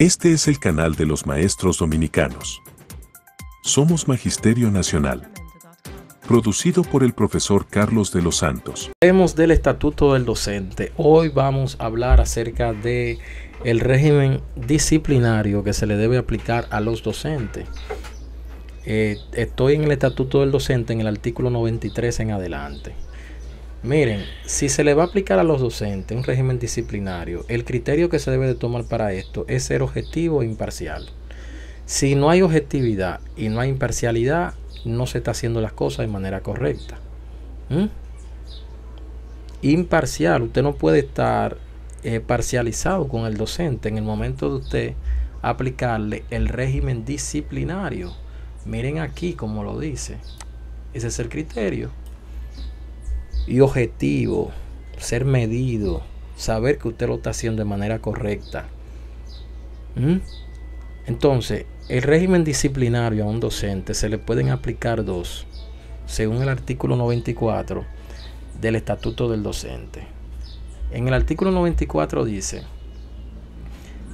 Este es el canal de los maestros dominicanos. Somos Magisterio Nacional. Producido por el profesor Carlos de los Santos. Hablemos del Estatuto del Docente. Hoy vamos a hablar acerca de el régimen disciplinario que se le debe aplicar a los docentes. Eh, estoy en el Estatuto del Docente en el artículo 93 en adelante. Miren, si se le va a aplicar a los docentes un régimen disciplinario, el criterio que se debe de tomar para esto es ser objetivo e imparcial. Si no hay objetividad y no hay imparcialidad, no se está haciendo las cosas de manera correcta. ¿Mm? Imparcial, usted no puede estar eh, parcializado con el docente en el momento de usted aplicarle el régimen disciplinario. Miren aquí como lo dice. Ese es el criterio y objetivo, ser medido, saber que usted lo está haciendo de manera correcta. ¿Mm? Entonces, el régimen disciplinario a un docente se le pueden mm. aplicar dos, según el artículo 94 del Estatuto del Docente. En el artículo 94 dice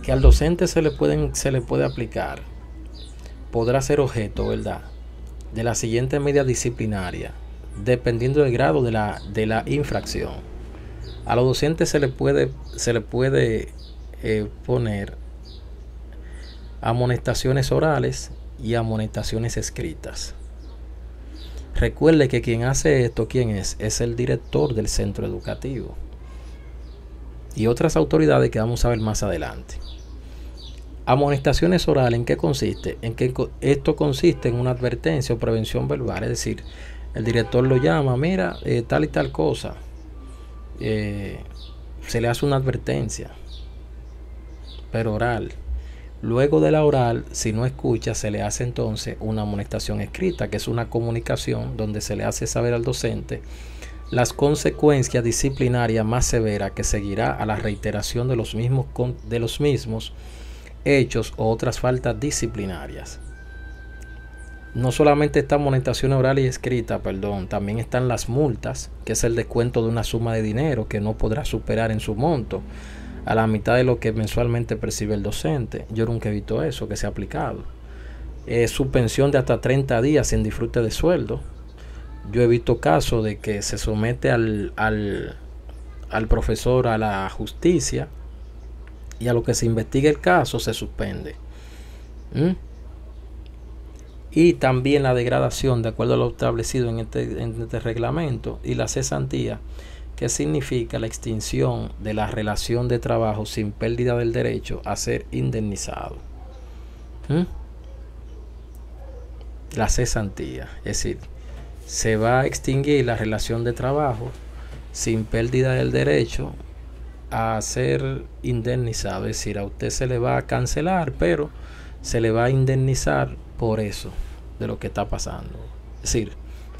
que al docente se le, pueden, se le puede aplicar, podrá ser objeto, ¿verdad?, de la siguiente medida disciplinaria dependiendo del grado de la, infracción. A los docentes se le puede, se le puede eh, poner amonestaciones orales y amonestaciones escritas. Recuerde que quien hace esto, ¿quién es? Es el director del centro educativo y otras autoridades que vamos a ver más adelante. Amonestaciones orales, ¿en qué consiste? En que esto consiste en una advertencia o prevención verbal, es decir, el director lo llama, mira, eh, tal y tal cosa. Eh, se le hace una advertencia, pero oral. Luego de la oral, si no escucha, se le hace entonces una amonestación escrita, que es una comunicación donde se le hace saber al docente las consecuencias disciplinarias más severas que seguirá a la reiteración de los mismos, de los mismos hechos o otras faltas disciplinarias no solamente está monetación oral y escrita, perdón, también están las multas, que es el descuento de una suma de dinero que no podrá superar en su monto a la mitad de lo que mensualmente percibe el docente. Yo nunca he visto eso que se ha aplicado. es suspensión de hasta 30 días sin disfrute de sueldo. Yo he visto casos de que se somete al, al, profesor a la justicia y a lo que se investigue el caso se suspende. ¿Mm? y también la degradación de acuerdo a lo establecido este, en este, reglamento y la cesantía que significa la extinción de la relación de trabajo sin pérdida del derecho a ser indemnizado. ¿Mm? La cesantía, es decir, se va a extinguir la relación de trabajo sin pérdida del derecho a ser indemnizado, es decir, a usted se le va a cancelar, pero se le va a indemnizar por eso de lo que está pasando. Es decir,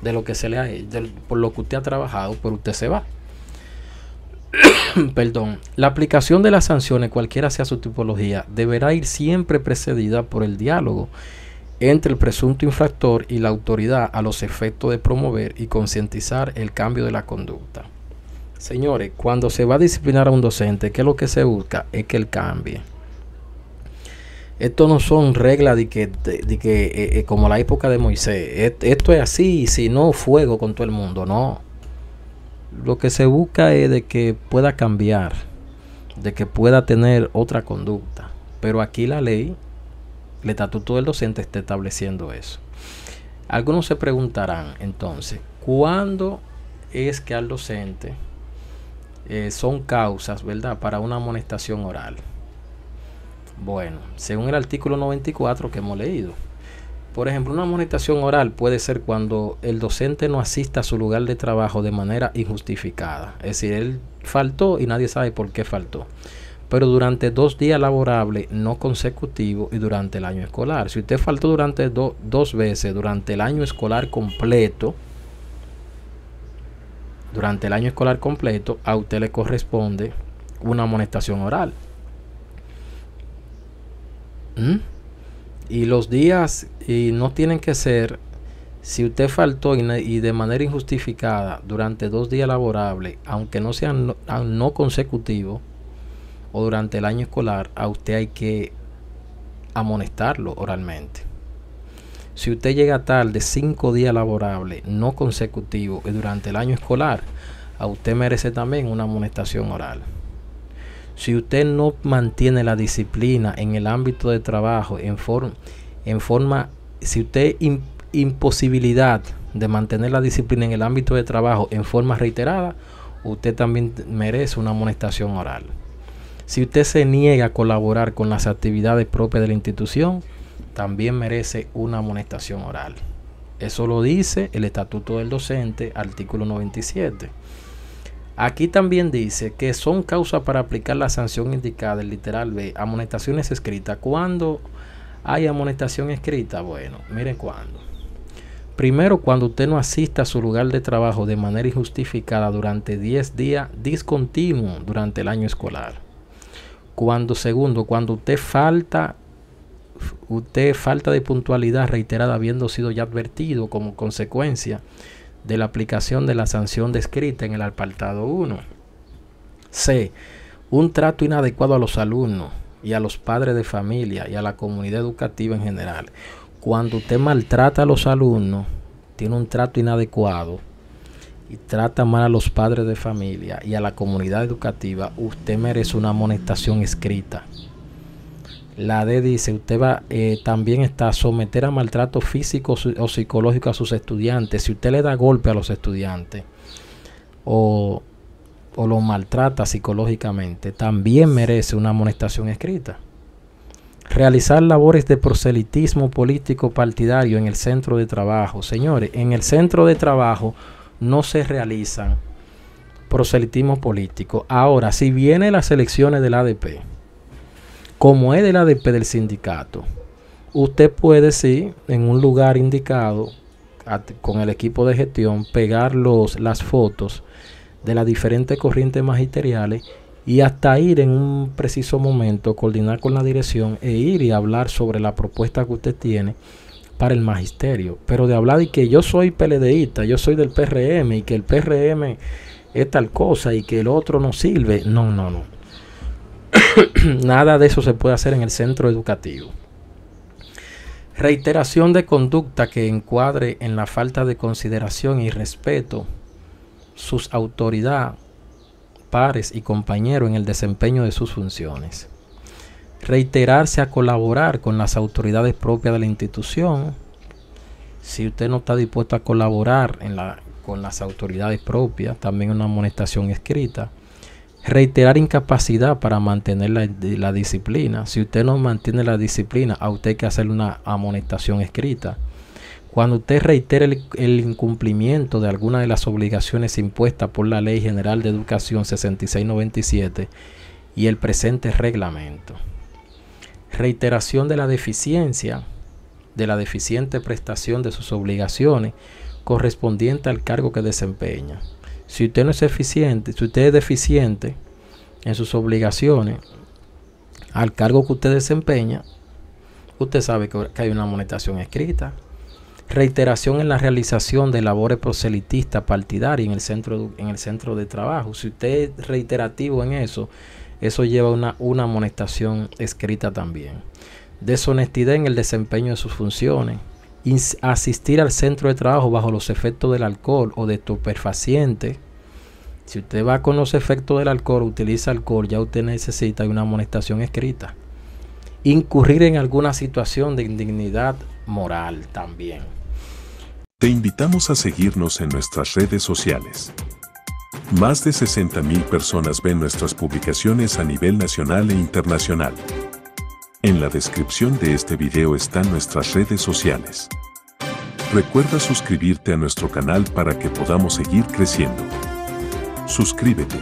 de lo que se le ha hecho, por lo que usted ha trabajado, por usted se va. Perdón. La aplicación de las sanciones, cualquiera sea su tipología, deberá ir siempre precedida por el diálogo entre el presunto infractor y la autoridad a los efectos de promover y concientizar el cambio de la conducta. Señores, cuando se va a disciplinar a un docente, ¿qué es lo que se busca? Es que él cambie. Esto no son reglas de que, eh, eh, como la época de Moisés, e, esto es así, si no fuego con todo el mundo, no. Lo que se busca es de que pueda cambiar, de que pueda tener otra conducta. Pero aquí la ley, el estatuto del docente está estableciendo eso. Algunos se preguntarán entonces, ¿cuándo es que al docente eh, son causas, verdad, para una amonestación oral? Bueno, según el artículo 94 que hemos leído, por ejemplo, una amonestación oral puede ser cuando el docente no asista a su lugar de trabajo de manera injustificada. Es decir, él faltó y nadie sabe por qué faltó. Pero durante dos días laborables no consecutivos y durante el año escolar. Si usted faltó durante dos veces durante el año escolar completo, durante el año escolar completo, a usted le corresponde una amonestación oral. Y los días y no tienen que ser, si usted faltó y, de manera injustificada durante dos días laborables, aunque no sean no, ah, consecutivos, o durante el año escolar, a usted hay que amonestarlo oralmente. Si usted llega tal de cinco días laborables no consecutivos y durante el año escolar, a usted merece también una amonestación oral. Si usted no mantiene la disciplina en el ámbito de trabajo, en, forma, en forma, si usted imposibilidad de mantener la disciplina en el ámbito de trabajo en forma reiterada, usted también merece una amonestación oral. Si usted se niega a colaborar con las actividades propias de la institución, también merece una amonestación oral. Eso lo dice el Estatuto del Docente, artículo 97. Aquí también dice que son causas para aplicar la sanción indicada, el literal B, amonestaciones escritas. ¿Cuándo hay amonestación escrita? Bueno, miren cuándo. Primero, cuando usted no asista a su lugar de trabajo de manera injustificada durante 10 días discontinuo durante el año escolar. Cuando, segundo, cuando usted falta, usted falta de puntualidad reiterada habiendo sido ya advertido como consecuencia de la aplicación de la sanción descrita en el apartado 1. C. Un trato inadecuado a los alumnos y a los padres de familia y a la comunidad educativa en general. Cuando usted maltrata a los alumnos, tiene un trato inadecuado y trata mal a los padres de familia y a la comunidad educativa, usted merece una amonestación escrita la D dice, usted va eh, también está a someter a maltrato físico o psicológico a sus estudiantes. Si usted le da golpe a los estudiantes o, o los maltrata psicológicamente, también merece una amonestación escrita. Realizar labores de proselitismo político partidario en el centro de trabajo. Señores, en el centro de trabajo no se realizan proselitismo político. Ahora, si vienen las elecciones del ADP, como es del ADP del sindicato, usted puede, sí, en un lugar indicado, con el equipo de gestión, pegar los, las fotos de las diferentes corrientes magisteriales y hasta ir en un preciso momento, coordinar con la dirección e ir y hablar sobre la propuesta que usted tiene para el magisterio. Pero de hablar de que yo soy PLDista, yo soy del PRM y que el PRM es tal cosa y que el otro no sirve. No, no, no. Nada de eso se puede hacer en el centro educativo. Reiteración de conducta que encuadre en la falta de consideración y respeto sus autoridad, pares y compañeros en el desempeño de sus funciones. Reiterarse a colaborar con las autoridades propias de la institución. Si usted no está dispuesto a colaborar con las autoridades propias, también una amonestación escrita reiterar incapacidad para mantener la, disciplina. Si usted no mantiene la disciplina, a usted hay que hacer una amonestación escrita. Cuando usted reitera el, el, incumplimiento de alguna de las obligaciones impuestas por la Ley General de Educación 6697 y el presente reglamento. Reiteración de la deficiencia, de la deficiente prestación de sus obligaciones correspondiente al cargo que desempeña si usted no es eficiente, si usted es deficiente en sus obligaciones al cargo que usted desempeña, usted sabe que, hay una amonestación escrita. Reiteración en la realización de labores proselitistas partidarias en el centro en el centro de trabajo. Si usted es reiterativo en eso, eso lleva una, una amonestación escrita también. Deshonestidad en el desempeño de sus funciones asistir al centro de trabajo bajo los efectos del alcohol o de estupefaciente. Si usted va con los efectos del alcohol, utiliza alcohol, ya usted necesita una amonestación escrita. Incurrir en alguna situación de indignidad moral también. Te invitamos a seguirnos en nuestras redes sociales. Más de 60.000 personas ven nuestras publicaciones a nivel nacional e internacional. En la descripción de este video están nuestras redes sociales. Recuerda suscribirte a nuestro canal para que podamos seguir creciendo. Suscríbete.